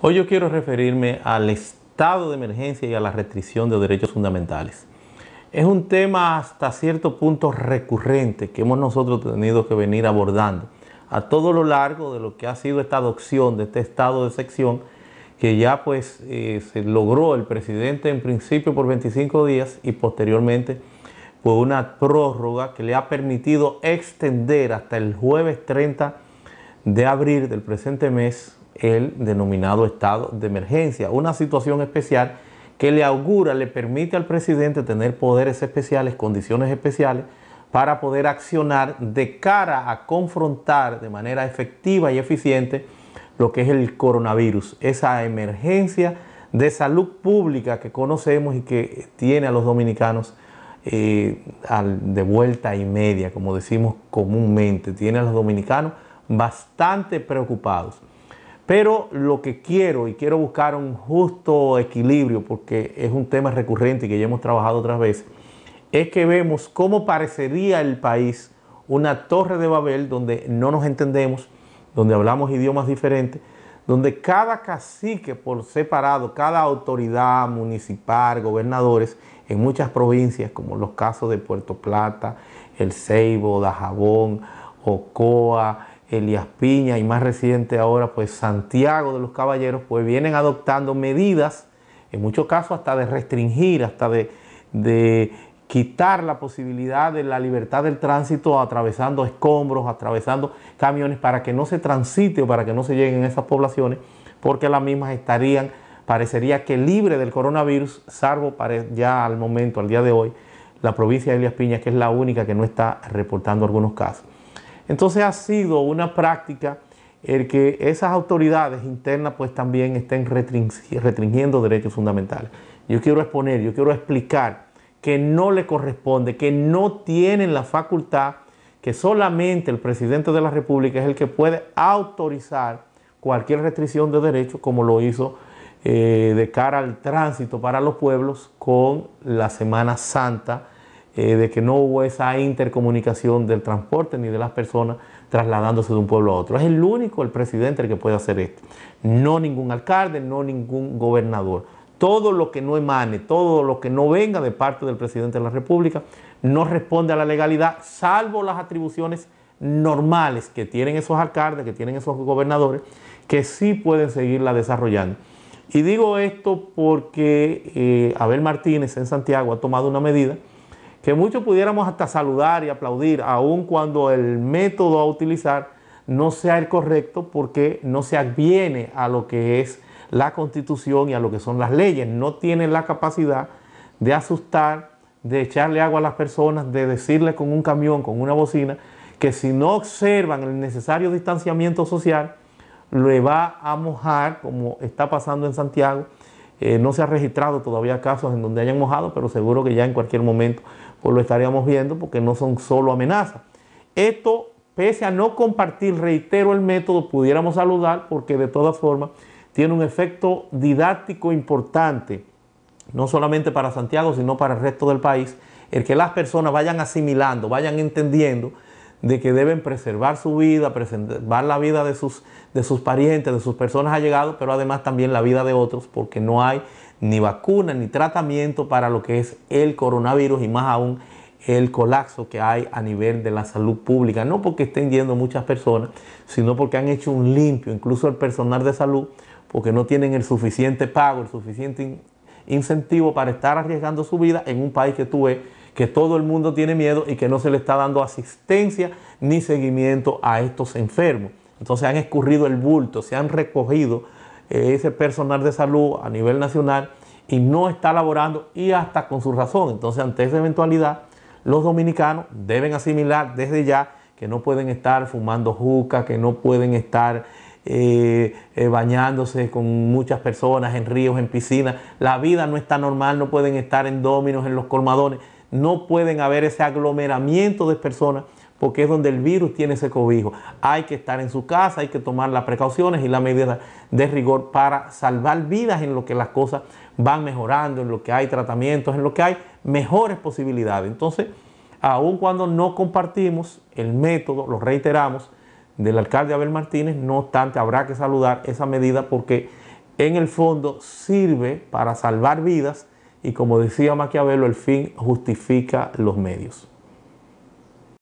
Hoy yo quiero referirme al estado de emergencia y a la restricción de derechos fundamentales. Es un tema hasta cierto punto recurrente que hemos nosotros tenido que venir abordando a todo lo largo de lo que ha sido esta adopción de este estado de sección que ya pues eh, se logró el presidente en principio por 25 días y posteriormente por una prórroga que le ha permitido extender hasta el jueves 30 de abril del presente mes el denominado estado de emergencia, una situación especial que le augura, le permite al presidente tener poderes especiales, condiciones especiales, para poder accionar de cara a confrontar de manera efectiva y eficiente lo que es el coronavirus, esa emergencia de salud pública que conocemos y que tiene a los dominicanos eh, de vuelta y media, como decimos comúnmente, tiene a los dominicanos bastante preocupados. Pero lo que quiero, y quiero buscar un justo equilibrio, porque es un tema recurrente y que ya hemos trabajado otras veces, es que vemos cómo parecería el país una torre de Babel donde no nos entendemos, donde hablamos idiomas diferentes, donde cada cacique por separado, cada autoridad municipal, gobernadores, en muchas provincias, como los casos de Puerto Plata, El Ceibo, Dajabón, Ocoa, Elías Piña y más reciente ahora, pues Santiago de los Caballeros, pues vienen adoptando medidas, en muchos casos hasta de restringir, hasta de, de quitar la posibilidad de la libertad del tránsito atravesando escombros, atravesando camiones para que no se transite o para que no se lleguen a esas poblaciones, porque las mismas estarían, parecería que libre del coronavirus, salvo ya al momento, al día de hoy, la provincia de Elias Piña, que es la única que no está reportando algunos casos. Entonces ha sido una práctica el que esas autoridades internas pues también estén restringiendo derechos fundamentales. Yo quiero exponer, yo quiero explicar que no le corresponde, que no tienen la facultad, que solamente el presidente de la República es el que puede autorizar cualquier restricción de derechos como lo hizo eh, de cara al tránsito para los pueblos con la Semana Santa eh, de que no hubo esa intercomunicación del transporte ni de las personas trasladándose de un pueblo a otro. Es el único, el presidente, el que puede hacer esto. No ningún alcalde, no ningún gobernador. Todo lo que no emane, todo lo que no venga de parte del presidente de la República, no responde a la legalidad, salvo las atribuciones normales que tienen esos alcaldes, que tienen esos gobernadores, que sí pueden seguirla desarrollando. Y digo esto porque eh, Abel Martínez en Santiago ha tomado una medida que muchos pudiéramos hasta saludar y aplaudir, aun cuando el método a utilizar no sea el correcto porque no se adviene a lo que es la constitución y a lo que son las leyes. No tiene la capacidad de asustar, de echarle agua a las personas, de decirle con un camión, con una bocina, que si no observan el necesario distanciamiento social, le va a mojar, como está pasando en Santiago. Eh, no se ha registrado todavía casos en donde hayan mojado, pero seguro que ya en cualquier momento pues lo estaríamos viendo porque no son solo amenazas. Esto, pese a no compartir, reitero, el método, pudiéramos saludar porque de todas formas tiene un efecto didáctico importante, no solamente para Santiago, sino para el resto del país, el que las personas vayan asimilando, vayan entendiendo de que deben preservar su vida, preservar la vida de sus, de sus parientes, de sus personas allegadas, pero además también la vida de otros, porque no hay ni vacuna ni tratamiento para lo que es el coronavirus y más aún el colapso que hay a nivel de la salud pública. No porque estén yendo muchas personas, sino porque han hecho un limpio, incluso el personal de salud, porque no tienen el suficiente pago, el suficiente incentivo para estar arriesgando su vida en un país que tú ves que todo el mundo tiene miedo y que no se le está dando asistencia ni seguimiento a estos enfermos. Entonces han escurrido el bulto, se han recogido eh, ese personal de salud a nivel nacional y no está laborando y hasta con su razón. Entonces, ante esa eventualidad, los dominicanos deben asimilar desde ya que no pueden estar fumando juca, que no pueden estar eh, eh, bañándose con muchas personas en ríos, en piscinas. La vida no está normal, no pueden estar en dominos, en los colmadones. No pueden haber ese aglomeramiento de personas porque es donde el virus tiene ese cobijo. Hay que estar en su casa, hay que tomar las precauciones y las medidas de rigor para salvar vidas en lo que las cosas van mejorando, en lo que hay tratamientos, en lo que hay mejores posibilidades. Entonces, aun cuando no compartimos el método, lo reiteramos, del alcalde Abel Martínez, no obstante habrá que saludar esa medida porque en el fondo sirve para salvar vidas y como decía Maquiavelo, el fin justifica los medios.